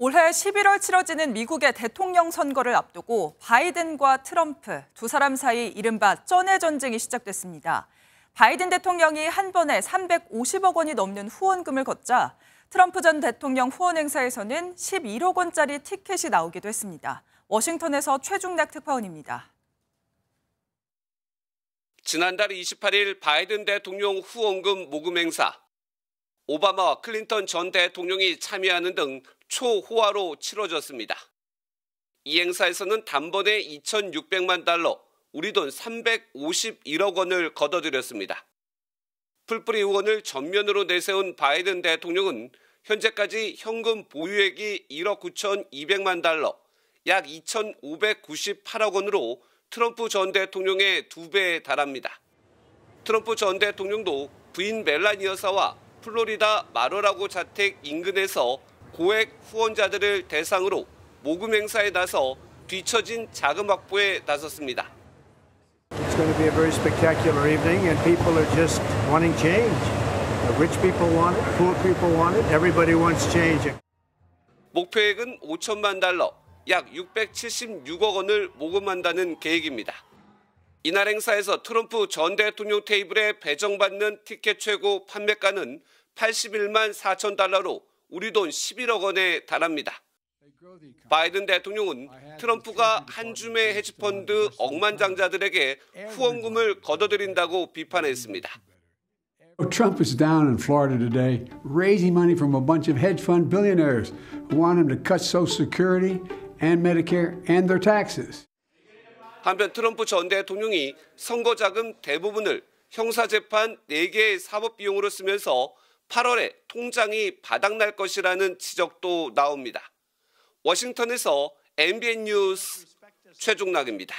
올해 11월 치러지는 미국의 대통령 선거를 앞두고 바이든과 트럼프 두 사람 사이 이른바 쩐의 전쟁이 시작됐습니다. 바이든 대통령이 한 번에 350억 원이 넘는 후원금을 걷자 트럼프 전 대통령 후원 행사에서는 11억 원짜리 티켓이 나오기도 했습니다. 워싱턴에서 최중락 특파원입니다. 지난달 28일 바이든 대통령 후원금 모금 행사 오바마와 클린턴 전 대통령이 참여하는 등 초호화로 치러졌습니다. 이 행사에서는 단번에 2,600만 달러, 우리 돈 351억 원을 걷어들였습니다. 풀뿌리 의원을 전면으로 내세운 바이든 대통령은 현재까지 현금 보유액이 1억 9,200만 달러, 약 2,598억 원으로 트럼프 전 대통령의 두 배에 달합니다. 트럼프 전 대통령도 부인 멜라니 여사와 플로리다 마로라고 자택 인근에서 고액 후원자들을 대상으로 모금 행사에 나서 뒤처진 자금 확보에 나섰습니다. It's going to be a very spectacular evening and people are just wanting change. Rich people want it, poor people want it, everybody wants change. 목표액은 5천만 달러, 약 676억 원을 모금한다는 계획입니다. 이날 행사에서 트럼프 전 대통령 테이블에 배정받는 티켓 최고 판매가는 81만 4천 달러로 우리 돈 11억 원에 달합니다. 바이든 대통령은 트럼프가 한 줌의 헤지펀드 억만장자들에게 후원금을 걷어들인다고 비판했습니다. Trump is down in Florida today, raising money from a bunch of hedge fund billionaires who want him to cut Social Security and Medicare and their taxes. 한편 트럼프 전 대통령이 선거 자금 대부분을 형사재판 4개의 사법 비용으로 쓰면서 8월에 통장이 바닥날 것이라는 지적도 나옵니다. 워싱턴에서 MBN 뉴스 최종락입니다.